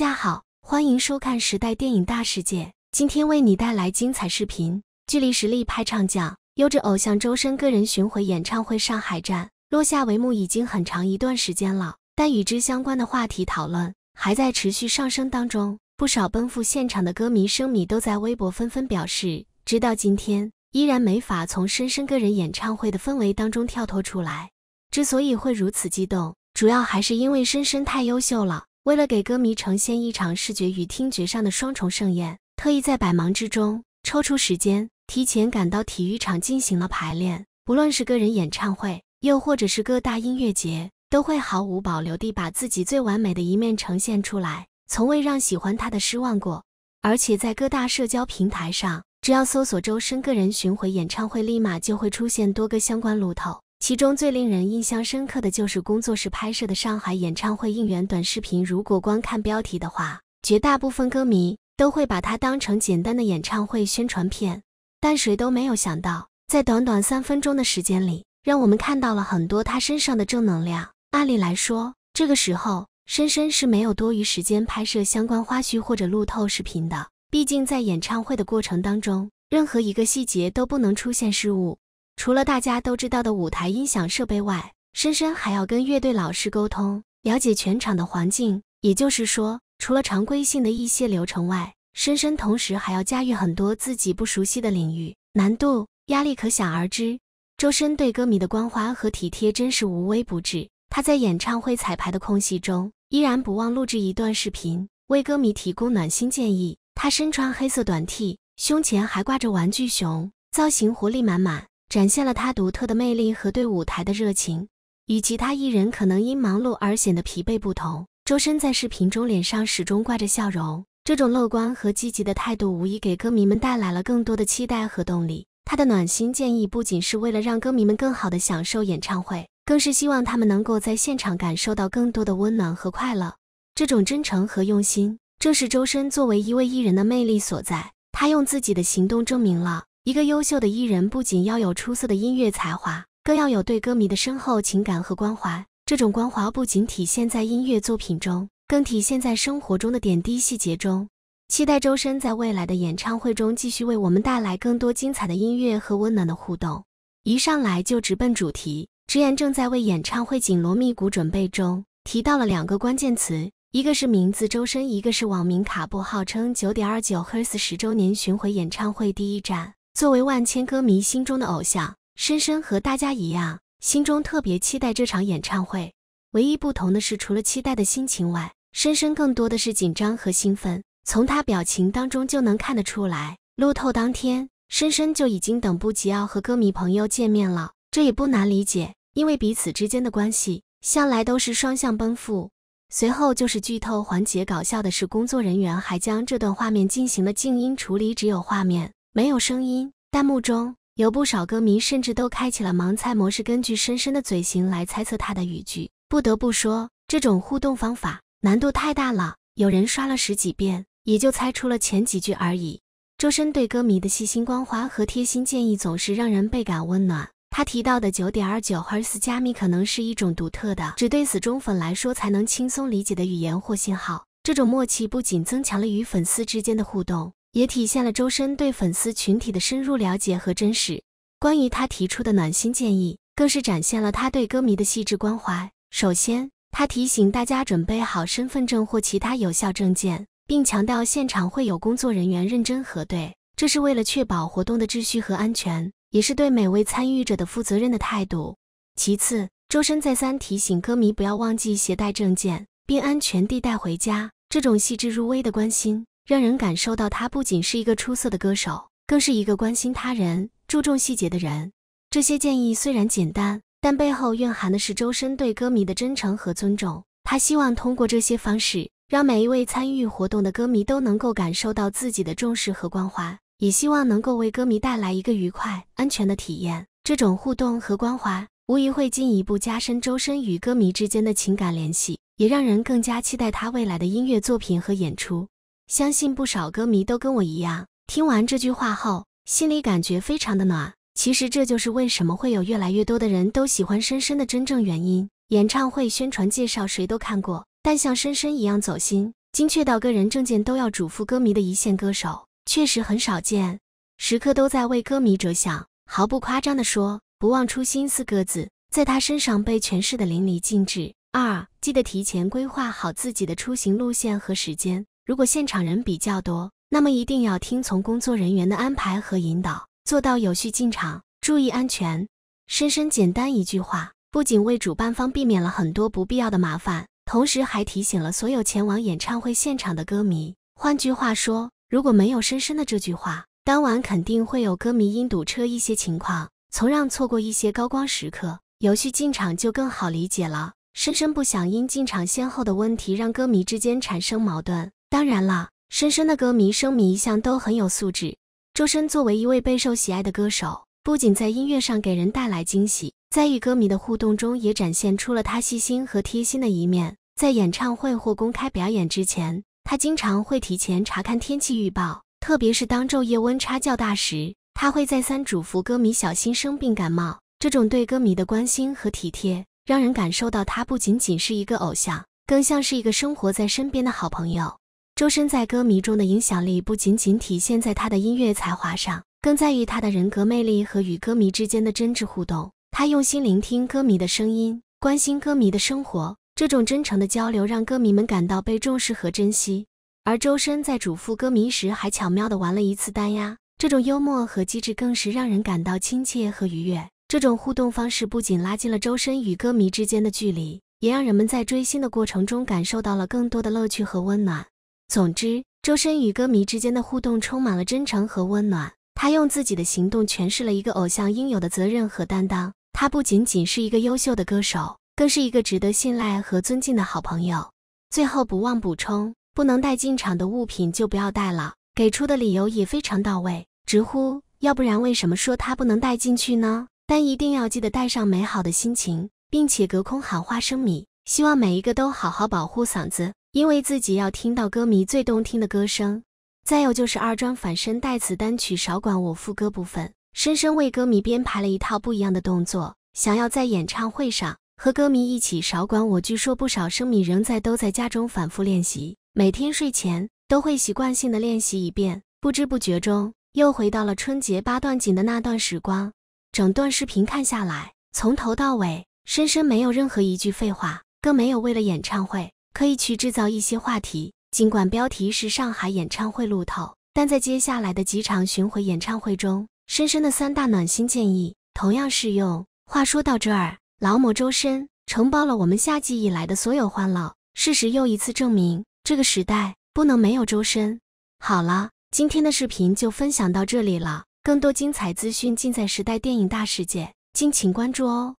大家好，欢迎收看《时代电影大世界》，今天为你带来精彩视频。距离实力派唱将、优质偶像周深个人巡回演唱会上海站落下帷幕已经很长一段时间了，但与之相关的话题讨论还在持续上升当中。不少奔赴现场的歌迷、生迷都在微博纷纷表示，直到今天依然没法从深深个人演唱会的氛围当中跳脱出来。之所以会如此激动，主要还是因为深深太优秀了。为了给歌迷呈现一场视觉与听觉上的双重盛宴，特意在百忙之中抽出时间，提前赶到体育场进行了排练。不论是个人演唱会，又或者是各大音乐节，都会毫无保留地把自己最完美的一面呈现出来，从未让喜欢他的失望过。而且在各大社交平台上，只要搜索周深个人巡回演唱会，立马就会出现多个相关路透。其中最令人印象深刻的就是工作室拍摄的上海演唱会应援短视频。如果光看标题的话，绝大部分歌迷都会把它当成简单的演唱会宣传片。但谁都没有想到，在短短三分钟的时间里，让我们看到了很多他身上的正能量。按理来说，这个时候深深是没有多余时间拍摄相关花絮或者路透视频的。毕竟在演唱会的过程当中，任何一个细节都不能出现失误。除了大家都知道的舞台音响设备外，深深还要跟乐队老师沟通，了解全场的环境。也就是说，除了常规性的一些流程外，深深同时还要驾驭很多自己不熟悉的领域，难度、压力可想而知。周深对歌迷的关怀和体贴真是无微不至。他在演唱会彩排的空隙中，依然不忘录制一段视频，为歌迷提供暖心建议。他身穿黑色短 T，胸前还挂着玩具熊，造型活力满满。展现了他独特的魅力和对舞台的热情。与其他艺人可能因忙碌而显得疲惫不同，周深在视频中脸上始终挂着笑容。这种乐观和积极的态度，无疑给歌迷们带来了更多的期待和动力。他的暖心建议不仅是为了让歌迷们更好的享受演唱会，更是希望他们能够在现场感受到更多的温暖和快乐。这种真诚和用心，正是周深作为一位艺人的魅力所在。他用自己的行动证明了。一个优秀的艺人不仅要有出色的音乐才华，更要有对歌迷的深厚情感和关怀。这种关怀不仅体现在音乐作品中，更体现在生活中的点滴细节中。期待周深在未来的演唱会中继续为我们带来更多精彩的音乐和温暖的互动。一上来就直奔主题，直言正在为演唱会紧锣密鼓准备中，提到了两个关键词，一个是名字周深，一个是网名卡布，号称九点二九 Hertz 十周年巡回演唱会第一站。作为万千歌迷心中的偶像，深深和大家一样，心中特别期待这场演唱会。唯一不同的是，除了期待的心情外，深深更多的是紧张和兴奋。从他表情当中就能看得出来。路透当天，深深就已经等不及要和歌迷朋友见面了。这也不难理解，因为彼此之间的关系向来都是双向奔赴。随后就是剧透环节，搞笑的是，工作人员还将这段画面进行了静音处理，只有画面。没有声音，弹幕中有不少歌迷甚至都开启了盲猜模式，根据深深的嘴型来猜测他的语句。不得不说，这种互动方法难度太大了，有人刷了十几遍，也就猜出了前几句而已。周深对歌迷的细心关怀和贴心建议总是让人倍感温暖。他提到的九点二九 rs 加密可能是一种独特的、只对死忠粉来说才能轻松理解的语言或信号。这种默契不仅增强了与粉丝之间的互动。也体现了周深对粉丝群体的深入了解和真实。关于他提出的暖心建议，更是展现了他对歌迷的细致关怀。首先，他提醒大家准备好身份证或其他有效证件，并强调现场会有工作人员认真核对，这是为了确保活动的秩序和安全，也是对每位参与者的负责任的态度。其次，周深再三提醒歌迷不要忘记携带证件，并安全地带回家。这种细致入微的关心。让人感受到他不仅是一个出色的歌手，更是一个关心他人、注重细节的人。这些建议虽然简单，但背后蕴含的是周深对歌迷的真诚和尊重。他希望通过这些方式，让每一位参与活动的歌迷都能够感受到自己的重视和关怀，也希望能够为歌迷带来一个愉快、安全的体验。这种互动和关怀无疑会进一步加深周深与歌迷之间的情感联系，也让人更加期待他未来的音乐作品和演出。相信不少歌迷都跟我一样，听完这句话后，心里感觉非常的暖。其实这就是为什么会有越来越多的人都喜欢深深的真正原因。演唱会宣传介绍谁都看过，但像深深一样走心，精确到个人证件都要嘱咐歌迷的一线歌手，确实很少见。时刻都在为歌迷着想，毫不夸张地说，“不忘初心”四个字在他身上被诠释的淋漓尽致。二，记得提前规划好自己的出行路线和时间。如果现场人比较多，那么一定要听从工作人员的安排和引导，做到有序进场，注意安全。深深简单一句话，不仅为主办方避免了很多不必要的麻烦，同时还提醒了所有前往演唱会现场的歌迷。换句话说，如果没有深深的这句话，当晚肯定会有歌迷因堵车一些情况，从让错过一些高光时刻。有序进场就更好理解了。深深不想因进场先后的问题让歌迷之间产生矛盾。当然了，深深的歌迷、生迷一向都很有素质。周深作为一位备受喜爱的歌手，不仅在音乐上给人带来惊喜，在与歌迷的互动中也展现出了他细心和贴心的一面。在演唱会或公开表演之前，他经常会提前查看天气预报，特别是当昼夜温差较大时，他会再三嘱咐歌迷小心生病感冒。这种对歌迷的关心和体贴，让人感受到他不仅仅是一个偶像，更像是一个生活在身边的好朋友。周深在歌迷中的影响力不仅仅体现在他的音乐才华上，更在于他的人格魅力和与歌迷之间的真挚互动。他用心聆听歌迷的声音，关心歌迷的生活，这种真诚的交流让歌迷们感到被重视和珍惜。而周深在嘱咐歌迷时，还巧妙地玩了一次单押，这种幽默和机智更是让人感到亲切和愉悦。这种互动方式不仅拉近了周深与歌迷之间的距离，也让人们在追星的过程中感受到了更多的乐趣和温暖。总之，周深与歌迷之间的互动充满了真诚和温暖。他用自己的行动诠释了一个偶像应有的责任和担当。他不仅仅是一个优秀的歌手，更是一个值得信赖和尊敬的好朋友。最后不忘补充，不能带进场的物品就不要带了，给出的理由也非常到位，直呼要不然为什么说他不能带进去呢？但一定要记得带上美好的心情，并且隔空喊花生米，希望每一个都好好保护嗓子。因为自己要听到歌迷最动听的歌声，再有就是二专反身代词单曲《少管我》副歌部分，深深为歌迷编排了一套不一样的动作，想要在演唱会上和歌迷一起《少管我》。据说不少声迷仍在都在家中反复练习，每天睡前都会习惯性的练习一遍，不知不觉中又回到了春节八段锦的那段时光。整段视频看下来，从头到尾，深深没有任何一句废话，更没有为了演唱会。可以去制造一些话题，尽管标题是上海演唱会路透，但在接下来的几场巡回演唱会中，深深的三大暖心建议同样适用。话说到这儿，劳模周深承包了我们夏季以来的所有欢乐。事实又一次证明，这个时代不能没有周深。好了，今天的视频就分享到这里了，更多精彩资讯尽在《时代电影大世界》，敬请关注哦。